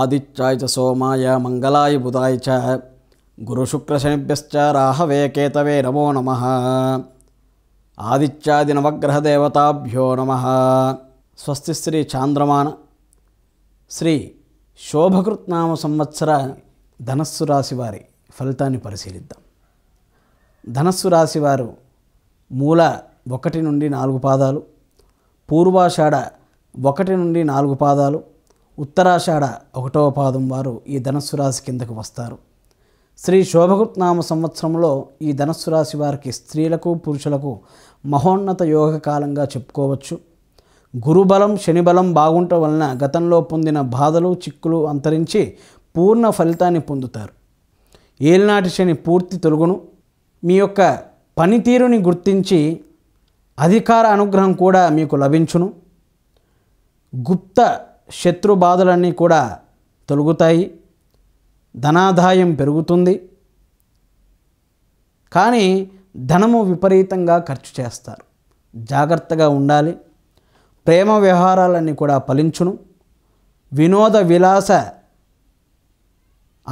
ఆదిత్యాయ చ సోమాయ మంగళాయ బుధాయ చ గురుశుక్రశనిభ్యశ్చ రాహవే కేతవే నమో నమ ఆదిత్యాది నవగ్రహదేవతాభ్యో నమ స్వస్తి శ్రీ చాంద్రమాన శ్రీ శోభకృత్నామ సంవత్సర ధనస్సు రాశి వారి ఫలితాన్ని పరిశీలిద్దాం ధనస్సు రాశి వారు మూల ఒకటి నుండి నాలుగు పాదాలు పూర్వాషాఢ ఒకటి నుండి నాలుగు పాదాలు ఉత్తరాషాఢ ఒకటవ పాదం వారు ఈ ధనస్సు రాశి కిందకు వస్తారు శ్రీ శోభకృత్ నామ సంవత్సరంలో ఈ ధనస్సు రాశి వారికి స్త్రీలకు పురుషులకు మహోన్నత యోగ కాలంగా చెప్పుకోవచ్చు గురుబలం శనిబలం బాగుంటం వలన గతంలో పొందిన బాధలు చిక్కులు అంతరించి పూర్ణ ఫలితాన్ని పొందుతారు ఏలినాటి శని పూర్తి తొలుగును మీ యొక్క పనితీరుని గుర్తించి అధికార అనుగ్రహం కూడా మీకు లభించును గుప్త శత్రు బాధలన్నీ కూడా తొలుగుతాయి ధనాదాయం పెరుగుతుంది కానీ ధనము విపరీతంగా ఖర్చు చేస్తారు జాగ్రత్తగా ఉండాలి ప్రేమ వ్యవహారాలన్నీ కూడా ఫలించును వినోద విలాస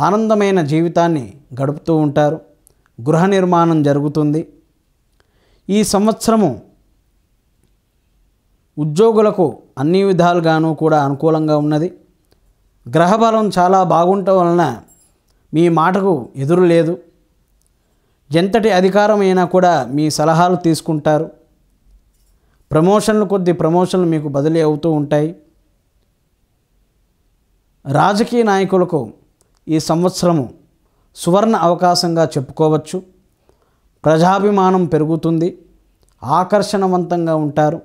ఆనందమైన జీవితాన్ని గడుపుతూ ఉంటారు గృహ నిర్మాణం జరుగుతుంది ఈ సంవత్సరము ఉద్యోగులకు అన్ని విధాలుగాను కూడా అనుకూలంగా ఉన్నది గ్రహబలం చాలా బాగుండటం వలన మీ మాటకు ఎదురు లేదు ఎంతటి అధికారం అయినా కూడా మీ సలహాలు తీసుకుంటారు ప్రమోషన్లు కొద్ది ప్రమోషన్లు మీకు బదిలీ అవుతూ ఉంటాయి రాజకీయ నాయకులకు ఈ సంవత్సరము సువర్ణ అవకాశంగా చెప్పుకోవచ్చు ప్రజాభిమానం పెరుగుతుంది ఆకర్షణవంతంగా ఉంటారు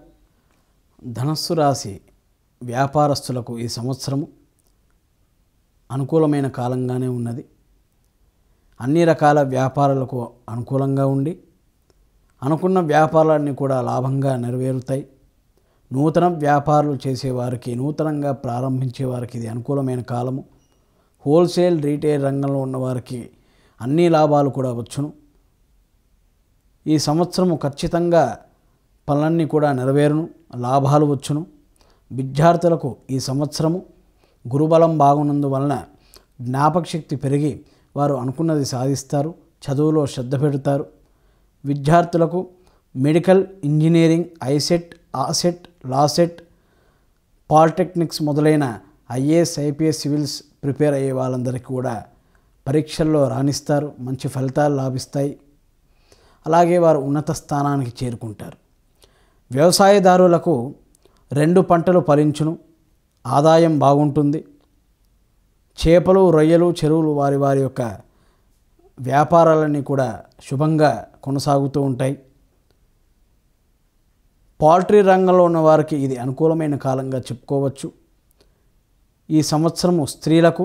ధనస్సు రాశి వ్యాపారస్తులకు ఈ సంవత్సరము అనుకూలమైన కాలంగానే ఉన్నది అన్ని రకాల వ్యాపారాలకు అనుకూలంగా ఉండి అనుకున్న వ్యాపారాలన్నీ కూడా లాభంగా నెరవేరుతాయి నూతన వ్యాపారాలు చేసేవారికి నూతనంగా ప్రారంభించే వారికి ఇది అనుకూలమైన కాలము హోల్సేల్ రీటైల్ రంగంలో ఉన్నవారికి అన్ని లాభాలు కూడా వచ్చును ఈ సంవత్సరము ఖచ్చితంగా పనులన్నీ కూడా నెరవేరును లాభాలు వచ్చును విద్యార్థులకు ఈ సంవత్సరము గురుబలం బాగున్నందువలన జ్ఞాపకశక్తి పెరిగి వారు అనుకున్నది సాధిస్తారు చదువులో శ్రద్ధ పెడతారు విద్యార్థులకు మెడికల్ ఇంజనీరింగ్ ఐసెట్ ఆసెట్ లాసెట్ పాలిటెక్నిక్స్ మొదలైన ఐఏఎస్ ఐపీఎస్ సివిల్స్ ప్రిపేర్ అయ్యే వాళ్ళందరికీ కూడా పరీక్షల్లో రాణిస్తారు మంచి ఫలితాలు లాభిస్తాయి అలాగే వారు ఉన్నత స్థానానికి చేరుకుంటారు వ్యవసాయదారులకు రెండు పంటలు ఫలించును ఆదాయం బాగుంటుంది చేపలు రొయ్యలు చెరువులు వారి వారి యొక్క వ్యాపారాలన్నీ కూడా శుభంగా కొనసాగుతూ ఉంటాయి పౌల్ట్రీ రంగంలో ఉన్న వారికి ఇది అనుకూలమైన కాలంగా చెప్పుకోవచ్చు ఈ సంవత్సరము స్త్రీలకు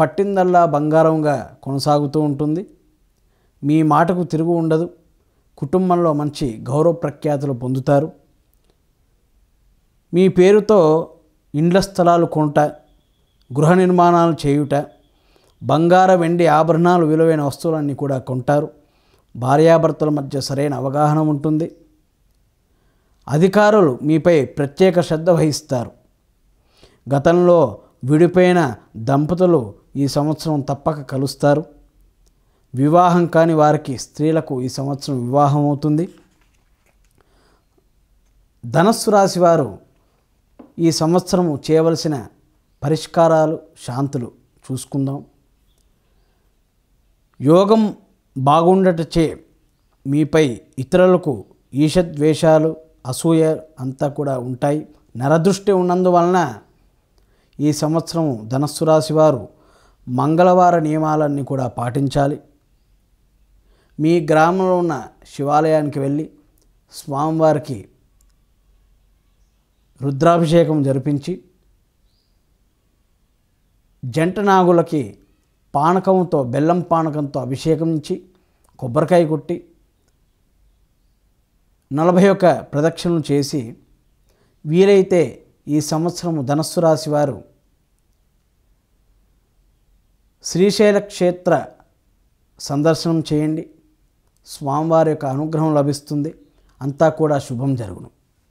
పట్టిందల్లా బంగారంగా కొనసాగుతూ ఉంటుంది మీ మాటకు తిరుగు ఉండదు కుటుంబంలో మంచి గౌరవ ప్రఖ్యాతులు పొందుతారు మీ పేరుతో ఇండ్ల స్థలాలు కొనుట గృహ నిర్మాణాలు చేయుట బంగార వెండి ఆభరణాలు విలువైన వస్తువులన్నీ కూడా కొంటారు భార్యాభర్తల మధ్య సరైన అవగాహన ఉంటుంది అధికారులు మీపై ప్రత్యేక శ్రద్ధ వహిస్తారు గతంలో విడిపోయిన దంపతులు ఈ సంవత్సరం తప్పక కలుస్తారు వివాహం కాని వారికి స్త్రీలకు ఈ సంవత్సరం వివాహం అవుతుంది ధనస్సు రాశి వారు ఈ సంవత్సరము చేయవలసిన పరిష్కారాలు శాంతులు చూసుకుందాం యోగం బాగుండటచే మీపై ఇతరులకు ఈషద్వేషాలు అసూయ అంతా కూడా ఉంటాయి నరదృష్టి ఉన్నందువలన ఈ సంవత్సరం ధనస్సు రాశి వారు మంగళవార నియమాలన్నీ కూడా పాటించాలి మీ గ్రామంలో ఉన్న శివాలయానికి వెళ్ళి స్వామివారికి రుద్రాభిషేకం జరిపించి జంట నాగులకి పానకంతో బెల్లం పానకంతో అభిషేకించి కొబ్బరికాయ కొట్టి నలభై ఒక్క ప్రదక్షిణలు చేసి వీలైతే ఈ సంవత్సరము ధనస్సు రాశి వారు శ్రీశైల క్షేత్ర సందర్శనం చేయండి స్వామివారి యొక్క అనుగ్రహం లభిస్తుంది అంతా కూడా శుభం జరుగును